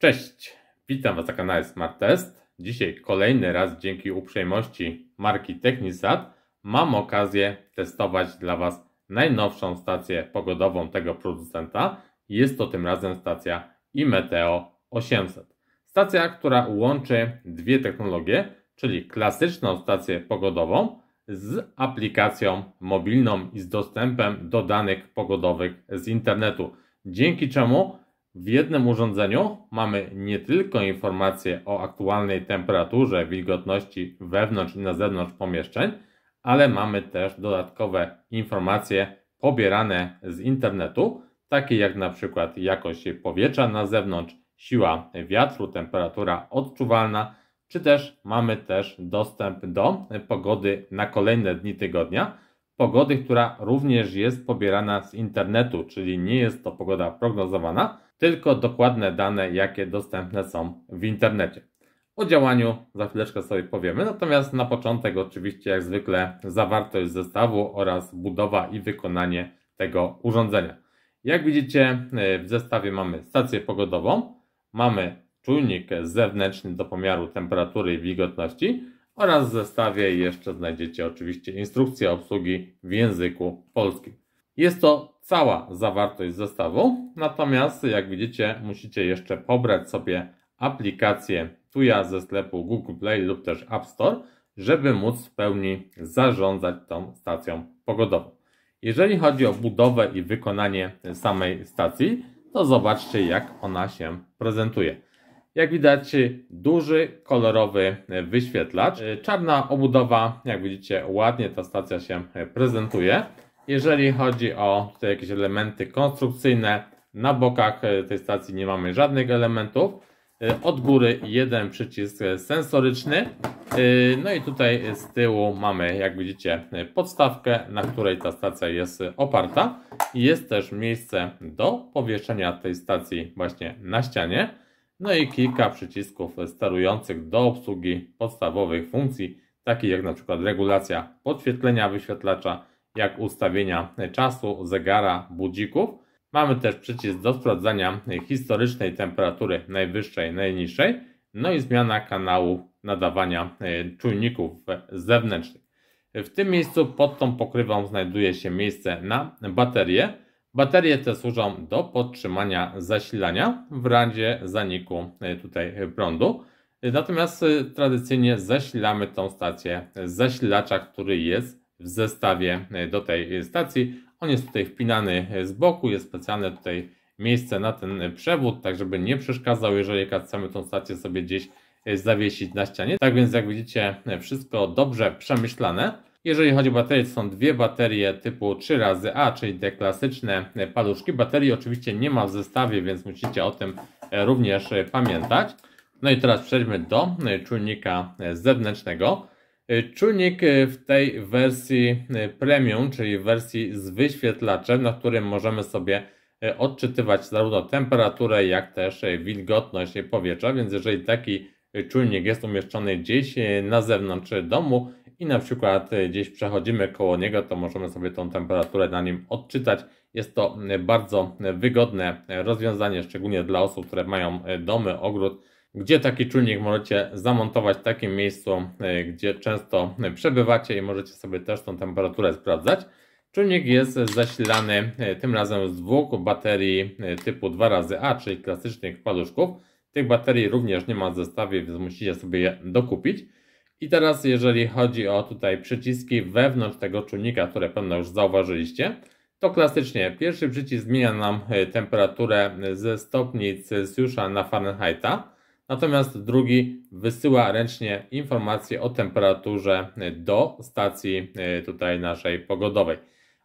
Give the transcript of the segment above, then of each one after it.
Cześć, witam Was na kanale Smart Test. Dzisiaj kolejny raz dzięki uprzejmości marki Technisat mam okazję testować dla Was najnowszą stację pogodową tego producenta. Jest to tym razem stacja iMeteo 800. Stacja, która łączy dwie technologie, czyli klasyczną stację pogodową z aplikacją mobilną i z dostępem do danych pogodowych z internetu. Dzięki czemu w jednym urządzeniu mamy nie tylko informacje o aktualnej temperaturze, wilgotności wewnątrz i na zewnątrz pomieszczeń, ale mamy też dodatkowe informacje pobierane z internetu, takie jak na przykład jakość powietrza na zewnątrz, siła wiatru, temperatura odczuwalna, czy też mamy też dostęp do pogody na kolejne dni tygodnia, pogody, która również jest pobierana z internetu, czyli nie jest to pogoda prognozowana, tylko dokładne dane, jakie dostępne są w internecie. O działaniu za chwileczkę sobie powiemy, natomiast na początek oczywiście jak zwykle zawartość zestawu oraz budowa i wykonanie tego urządzenia. Jak widzicie e, w zestawie mamy stację pogodową, mamy czujnik zewnętrzny do pomiaru temperatury i wilgotności oraz w zestawie jeszcze znajdziecie oczywiście instrukcję obsługi w języku polskim. Jest to cała zawartość zestawu. Natomiast jak widzicie musicie jeszcze pobrać sobie aplikację Tuya ze sklepu Google Play lub też App Store, żeby móc w pełni zarządzać tą stacją pogodową. Jeżeli chodzi o budowę i wykonanie samej stacji, to zobaczcie jak ona się prezentuje. Jak widać duży, kolorowy wyświetlacz, czarna obudowa, jak widzicie ładnie ta stacja się prezentuje. Jeżeli chodzi o te jakieś elementy konstrukcyjne, na bokach e, tej stacji nie mamy żadnych elementów. E, od góry jeden przycisk e, sensoryczny. No i tutaj z tyłu mamy, jak widzicie, podstawkę, na której ta stacja jest oparta. Jest też miejsce do powieszenia tej stacji właśnie na ścianie. No i kilka przycisków sterujących do obsługi podstawowych funkcji, takich jak na przykład regulacja podświetlenia wyświetlacza, jak ustawienia czasu, zegara, budzików. Mamy też przycisk do sprawdzania historycznej temperatury najwyższej, najniższej, no i zmiana kanału nadawania e, czujników zewnętrznych. W tym miejscu pod tą pokrywą znajduje się miejsce na baterie. Baterie te służą do podtrzymania zasilania w razie zaniku e, tutaj prądu. Natomiast e, tradycyjnie zasilamy tą stację z zasilacza, który jest w zestawie e, do tej stacji. On jest tutaj wpinany e, z boku, jest specjalne tutaj miejsce na ten e, przewód, tak żeby nie przeszkadzał, jeżeli chcemy tą stację sobie gdzieś zawiesić na ścianie. Tak więc jak widzicie, wszystko dobrze przemyślane. Jeżeli chodzi o baterie, to są dwie baterie typu 3 razy A, czyli te klasyczne paluszki. Baterii oczywiście nie ma w zestawie, więc musicie o tym również pamiętać. No i teraz przejdźmy do czujnika zewnętrznego. E, czujnik e, w tej wersji e, premium, czyli wersji z wyświetlaczem, na którym możemy sobie odczytywać zarówno temperaturę, jak też wilgotność powietrza, więc jeżeli taki czujnik jest umieszczony gdzieś na zewnątrz domu i na przykład gdzieś przechodzimy koło niego, to możemy sobie tą temperaturę na nim odczytać. Jest to bardzo wygodne rozwiązanie, szczególnie dla osób, które mają domy, ogród, gdzie taki czujnik możecie zamontować w takim miejscu, e, gdzie często przebywacie i możecie sobie też tą temperaturę sprawdzać. Czujnik jest zasilany e, tym razem z dwóch baterii e, typu 2xA, czyli klasycznych paluszków. Tych baterii również nie ma w zestawie, więc musicie sobie je dokupić. I teraz jeżeli chodzi o tutaj przyciski wewnątrz tego czujnika, które pewno już zauważyliście, to klasycznie pierwszy przycisk zmienia nam temperaturę ze stopni Celsjusza na Fahrenheita natomiast drugi wysyła ręcznie informacje o temperaturze do stacji e, tutaj naszej pogodowej.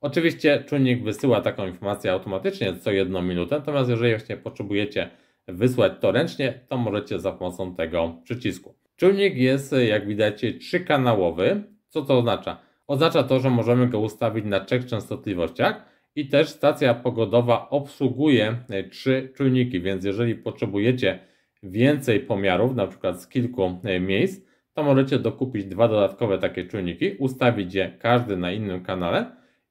Oczywiście czujnik wysyła taką informację automatycznie co jedną minutę, natomiast jeżeli właśnie potrzebujecie wysłać to ręcznie, to możecie za pomocą tego przycisku. Czujnik jest, e, jak widać, trzykanałowy. Co to oznacza? Oznacza to, że możemy go ustawić na trzech częstotliwościach i też stacja pogodowa obsługuje e, trzy czujniki, więc jeżeli potrzebujecie więcej pomiarów, na przykład z kilku e, miejsc, to możecie dokupić dwa dodatkowe takie czujniki, ustawić je każdy na innym kanale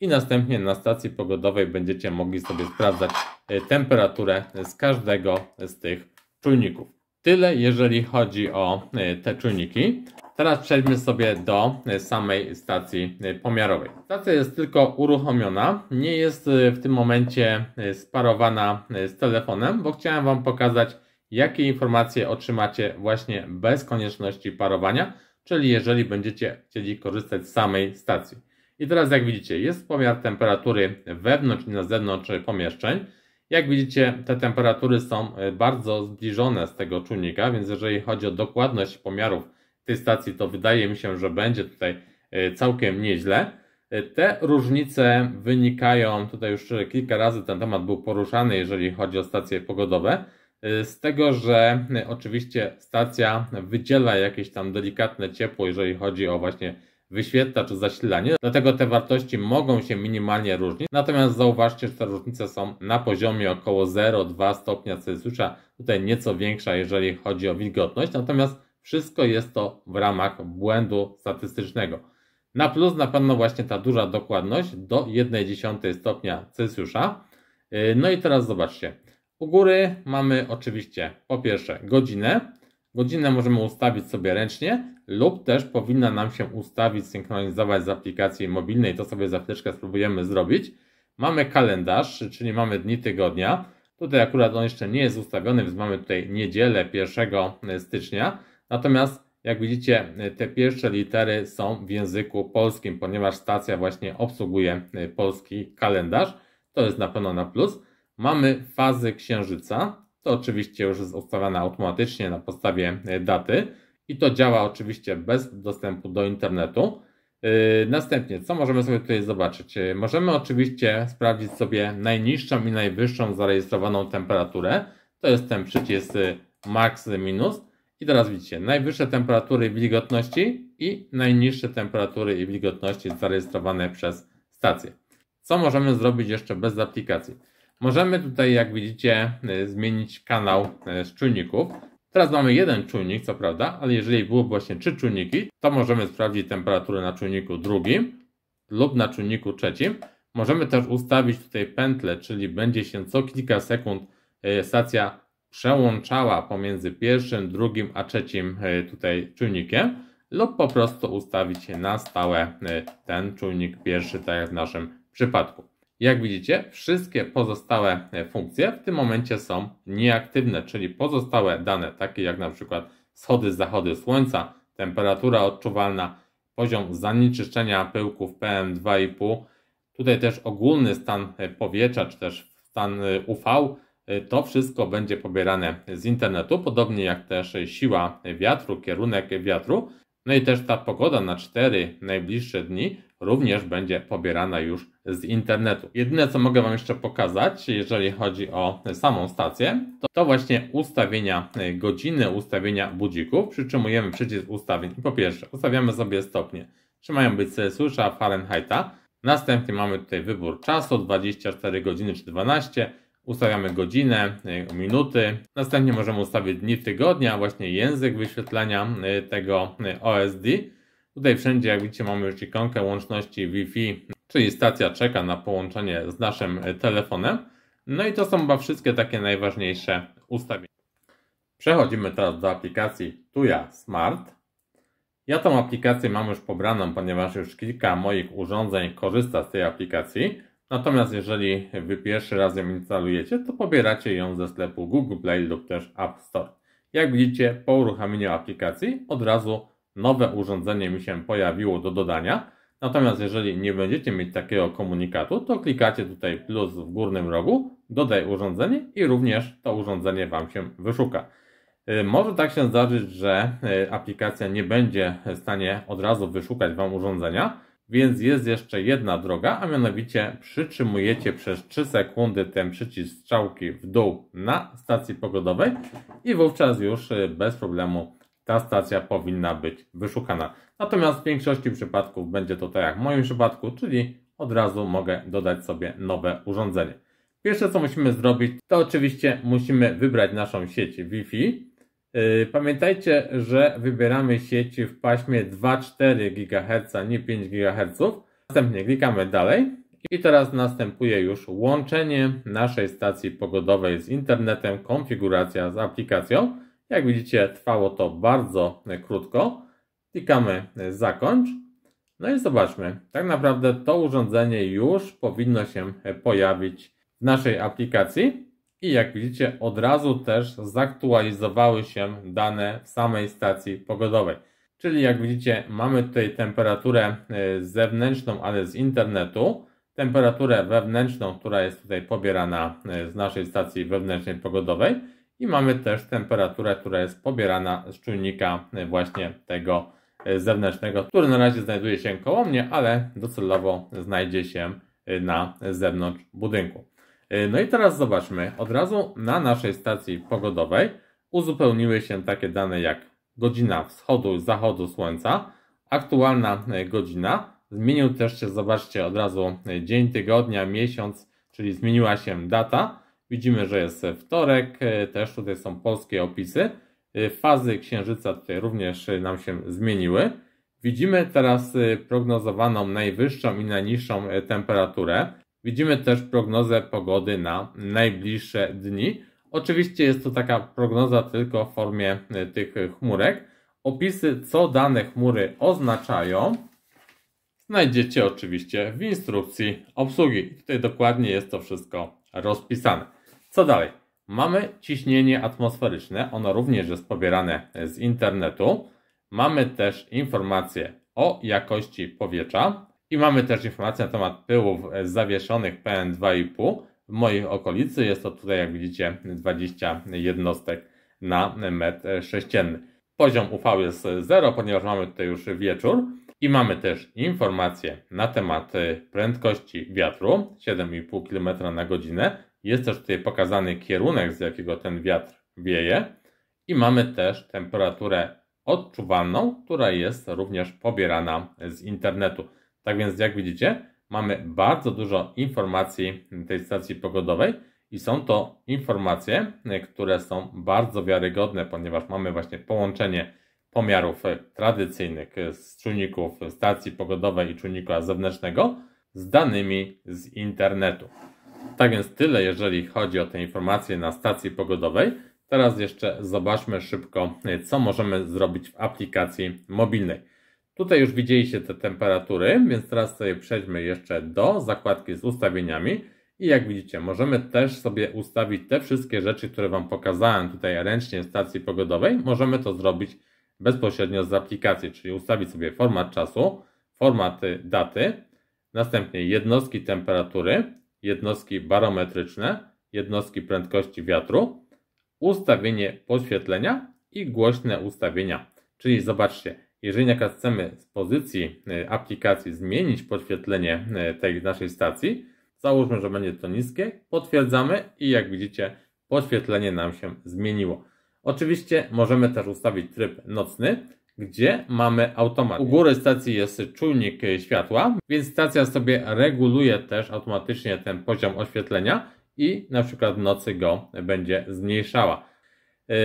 i następnie na stacji pogodowej będziecie mogli sobie sprawdzać e, temperaturę z każdego z tych czujników. Tyle jeżeli chodzi o e, te czujniki. Teraz przejdźmy sobie do samej stacji pomiarowej. Stacja jest tylko uruchomiona, nie jest w tym momencie sparowana z telefonem, bo chciałem Wam pokazać jakie informacje otrzymacie właśnie bez konieczności parowania, czyli jeżeli będziecie chcieli korzystać z samej stacji. I teraz jak widzicie, jest pomiar temperatury wewnątrz i na zewnątrz pomieszczeń. Jak widzicie, te temperatury są e, bardzo zbliżone z tego czujnika, więc jeżeli chodzi o dokładność pomiarów tej stacji, to wydaje mi się, że będzie tutaj e, całkiem nieźle. E, te różnice wynikają, tutaj już kilka razy ten temat był poruszany, jeżeli chodzi o stacje pogodowe, Y, z tego, że y, oczywiście stacja wydziela jakieś tam delikatne ciepło, jeżeli chodzi o właśnie wyświetlacz czy zasilanie, dlatego te wartości mogą się minimalnie różnić. Natomiast zauważcie, że te różnice są na poziomie około 0,2 stopnia Celsjusza, tutaj nieco większa, jeżeli chodzi o wilgotność, natomiast wszystko jest to w ramach błędu statystycznego. Na plus na pewno właśnie ta duża dokładność do 1,1 stopnia Celsjusza. Y, no i teraz zobaczcie. U góry mamy oczywiście po pierwsze godzinę. Godzinę możemy ustawić sobie ręcznie lub też powinna nam się ustawić, synchronizować z aplikacji mobilnej. To sobie za chwileczkę spróbujemy zrobić. Mamy kalendarz, czyli mamy dni tygodnia. Tutaj akurat on jeszcze nie jest ustawiony, więc mamy tutaj niedzielę 1 e, stycznia. Natomiast jak widzicie, e, te pierwsze litery są w języku polskim, ponieważ stacja właśnie obsługuje e, polski kalendarz. To jest na pewno na plus. Mamy fazę księżyca, to oczywiście już jest ustawiane automatycznie na podstawie e, daty i to działa oczywiście bez dostępu do internetu. E, następnie, co możemy sobie tutaj zobaczyć? E, możemy oczywiście sprawdzić sobie najniższą i najwyższą zarejestrowaną temperaturę. To jest ten przycisk max minus. I teraz widzicie, najwyższe temperatury i wilgotności i najniższe temperatury i wilgotności zarejestrowane przez stację. Co możemy zrobić jeszcze bez aplikacji? Możemy tutaj, jak widzicie, y, zmienić kanał y, z czujników. Teraz mamy jeden czujnik, co prawda, ale jeżeli byłoby właśnie trzy czujniki, to możemy sprawdzić temperaturę na czujniku drugim lub na czujniku trzecim. Możemy też ustawić tutaj pętlę, czyli będzie się co kilka sekund y, stacja przełączała pomiędzy pierwszym, drugim a trzecim tutaj czujnikiem lub po prostu ustawić na stałe ten czujnik pierwszy, tak jak w naszym przypadku. Jak widzicie, wszystkie pozostałe e, funkcje w tym momencie są nieaktywne, czyli pozostałe dane, takie jak na przykład schody, zachody słońca, temperatura odczuwalna, poziom zanieczyszczenia pyłków PM2,5, tutaj też ogólny stan e, powietrza, czy też stan e, UV, to wszystko będzie pobierane z internetu, podobnie jak też siła wiatru, kierunek wiatru. No i też ta pogoda na 4 najbliższe dni również będzie pobierana już z internetu. Jedyne, co mogę Wam jeszcze pokazać, jeżeli chodzi o samą stację, to, to właśnie ustawienia e, godziny, ustawienia budzików. Przytrzymujemy przycisk ustawień i po pierwsze ustawiamy sobie stopnie, czy mają być Celsjusza, Fahrenheita. Następnie mamy tutaj wybór czasu, 24 godziny czy 12. Ustawiamy godzinę, e, minuty. Następnie możemy ustawić dni tygodnia, właśnie język wyświetlania e, tego OSD. Tutaj wszędzie, jak widzicie, mamy już ikonkę łączności Wi-Fi czyli stacja czeka na połączenie z naszym e, telefonem. No i to są chyba wszystkie takie najważniejsze ustawienia. Przechodzimy teraz do aplikacji Tuya Smart. Ja tą aplikację mam już pobraną, ponieważ już kilka moich urządzeń korzysta z tej aplikacji. Natomiast jeżeli wy pierwszy raz ją instalujecie, to pobieracie ją ze sklepu Google Play lub też App Store. Jak widzicie, po uruchomieniu aplikacji od razu nowe urządzenie mi się pojawiło do dodania. Natomiast jeżeli nie będziecie mieć takiego komunikatu, to klikacie tutaj plus w górnym rogu, dodaj urządzenie i również to urządzenie Wam się wyszuka. Y, może tak się zdarzyć, że y, aplikacja nie będzie w stanie od razu wyszukać Wam urządzenia, więc jest jeszcze jedna droga, a mianowicie przytrzymujecie przez 3 sekundy ten przycisk strzałki w dół na stacji pogodowej i wówczas już y, bez problemu ta stacja powinna być wyszukana. Natomiast w większości przypadków będzie to tak jak w moim przypadku, czyli od razu mogę dodać sobie nowe urządzenie. Pierwsze co musimy zrobić, to oczywiście musimy wybrać naszą sieć Wi-Fi. Yy, pamiętajcie, że wybieramy sieci w paśmie 2,4 GHz, a nie 5 GHz. Następnie klikamy dalej i teraz następuje już łączenie naszej stacji pogodowej z internetem, konfiguracja z aplikacją. Jak widzicie, trwało to bardzo krótko. Klikamy zakończ. No i zobaczmy, tak naprawdę to urządzenie już powinno się pojawić w naszej aplikacji. I jak widzicie, od razu też zaktualizowały się dane w samej stacji pogodowej. Czyli jak widzicie, mamy tutaj temperaturę e, zewnętrzną, ale z internetu, temperaturę wewnętrzną, która jest tutaj pobierana e, z naszej stacji wewnętrznej pogodowej i mamy też temperaturę, która jest pobierana z czujnika e, właśnie tego e, zewnętrznego, który na razie znajduje się koło mnie, ale docelowo znajdzie się e, na zewnątrz budynku. No i teraz zobaczmy, od razu na naszej stacji pogodowej uzupełniły się takie dane jak godzina wschodu i zachodu słońca, aktualna godzina, zmienił też się, zobaczcie, od razu dzień, tygodnia, miesiąc, czyli zmieniła się data, Widzimy, że jest wtorek, e, też tutaj są polskie opisy. E, fazy księżyca tutaj również e, nam się zmieniły. Widzimy teraz prognozowaną najwyższą i najniższą temperaturę. Widzimy też prognozę pogody na najbliższe dni. Oczywiście jest to taka prognoza tylko w formie tych chmurek. Opisy, co dane chmury oznaczają, znajdziecie oczywiście w instrukcji obsługi. tutaj dokładnie jest to wszystko rozpisane. Co dalej? Mamy ciśnienie atmosferyczne, ono również jest pobierane z internetu. Mamy też informacje o jakości powietrza i mamy też informacje na temat pyłów zawieszonych PN2,5. W mojej okolicy jest to tutaj, jak widzicie, 20 jednostek na metr sześcienny. Poziom UV jest 0, ponieważ mamy tutaj już wieczór. I mamy też informacje na temat y, prędkości wiatru 7,5 km na godzinę. Jest też tutaj pokazany kierunek, z jakiego ten wiatr wieje. I mamy też temperaturę odczuwalną, która jest również pobierana z internetu. Tak więc, jak widzicie, mamy bardzo dużo informacji tej stacji pogodowej i są to informacje, y, które są bardzo wiarygodne, ponieważ mamy właśnie połączenie pomiarów e, tradycyjnych e, z czujników stacji pogodowej i czujnika zewnętrznego z danymi z internetu. Tak więc tyle, jeżeli chodzi o te informacje na stacji pogodowej. Teraz jeszcze zobaczmy szybko, e, co możemy zrobić w aplikacji mobilnej. Tutaj już widzieliście te temperatury, więc teraz sobie przejdźmy jeszcze do zakładki z ustawieniami. I jak widzicie, możemy też sobie ustawić te wszystkie rzeczy, które Wam pokazałem tutaj ręcznie w stacji pogodowej. Możemy to zrobić bezpośrednio z aplikacji, czyli ustawić sobie format czasu, format y, daty, następnie jednostki temperatury, jednostki barometryczne, jednostki prędkości wiatru, ustawienie poświetlenia i głośne ustawienia. Czyli zobaczcie, jeżeli na przykład chcemy z pozycji y, aplikacji zmienić podświetlenie y, tej naszej stacji, załóżmy, że będzie to niskie, potwierdzamy i jak widzicie podświetlenie nam się zmieniło. Oczywiście możemy też ustawić tryb nocny, gdzie mamy automat. U góry stacji jest czujnik światła, więc stacja sobie reguluje też automatycznie ten poziom oświetlenia i na przykład w nocy go będzie zmniejszała. Yy,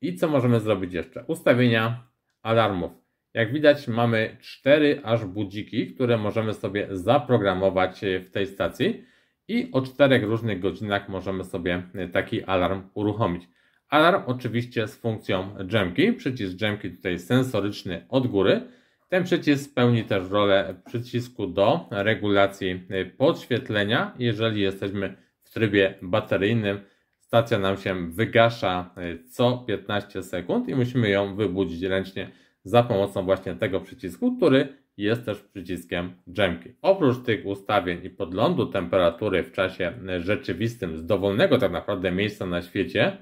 I co możemy zrobić jeszcze? Ustawienia alarmów. Jak widać mamy cztery, aż budziki, które możemy sobie zaprogramować yy, w tej stacji i o czterech różnych godzinach możemy sobie yy, taki alarm uruchomić. Alarm oczywiście z funkcją dżemki. Przycisk dżemki tutaj sensoryczny od góry. Ten przycisk pełni też rolę przycisku do regulacji podświetlenia. Jeżeli jesteśmy w trybie bateryjnym, stacja nam się wygasza e, co 15 sekund i musimy ją wybudzić ręcznie za pomocą właśnie tego przycisku, który jest też przyciskiem dżemki. Oprócz tych ustawień i podlądu temperatury w czasie rzeczywistym z dowolnego tak naprawdę miejsca na świecie,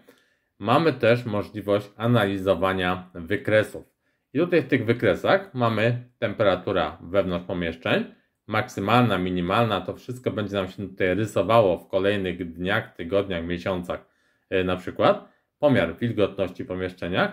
Mamy też możliwość analizowania wykresów. I tutaj w tych wykresach mamy temperatura wewnątrz pomieszczeń, maksymalna, minimalna, to wszystko będzie nam się tutaj rysowało w kolejnych dniach, tygodniach, miesiącach e, na przykład. Pomiar wilgotności w pomieszczeniach,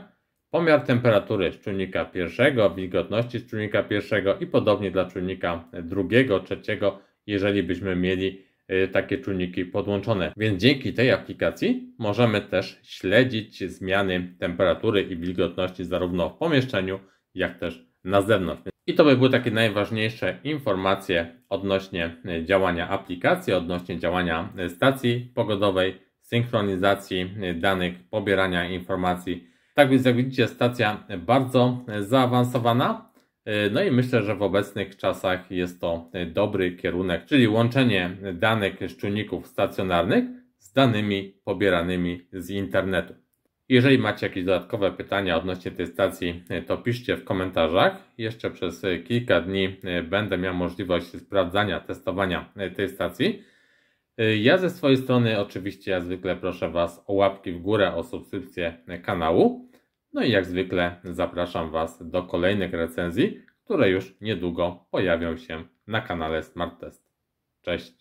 pomiar temperatury czujnika pierwszego, wilgotności czujnika pierwszego i podobnie dla czujnika drugiego, trzeciego, jeżeli byśmy mieli Y, takie czujniki podłączone. Więc dzięki tej aplikacji możemy też śledzić zmiany temperatury i wilgotności zarówno w pomieszczeniu, jak też na zewnątrz. I to by były takie najważniejsze informacje odnośnie y, działania aplikacji, odnośnie działania y, stacji pogodowej, synchronizacji danych, pobierania informacji. Tak więc jak widzicie stacja bardzo zaawansowana, E, no i myślę, że w obecnych czasach jest to e, dobry kierunek, czyli łączenie danych czujników stacjonarnych z danymi pobieranymi z internetu. Jeżeli macie jakieś dodatkowe pytania odnośnie tej stacji, e, to piszcie w komentarzach. Jeszcze przez kilka dni będę miał możliwość sprawdzania, testowania tej stacji. Ja ze swojej strony oczywiście jak zwykle proszę Was o łapki w górę, o subskrypcję kanału. No i jak zwykle zapraszam Was do kolejnych recenzji, które już niedługo pojawią się na kanale Smart Test. Cześć!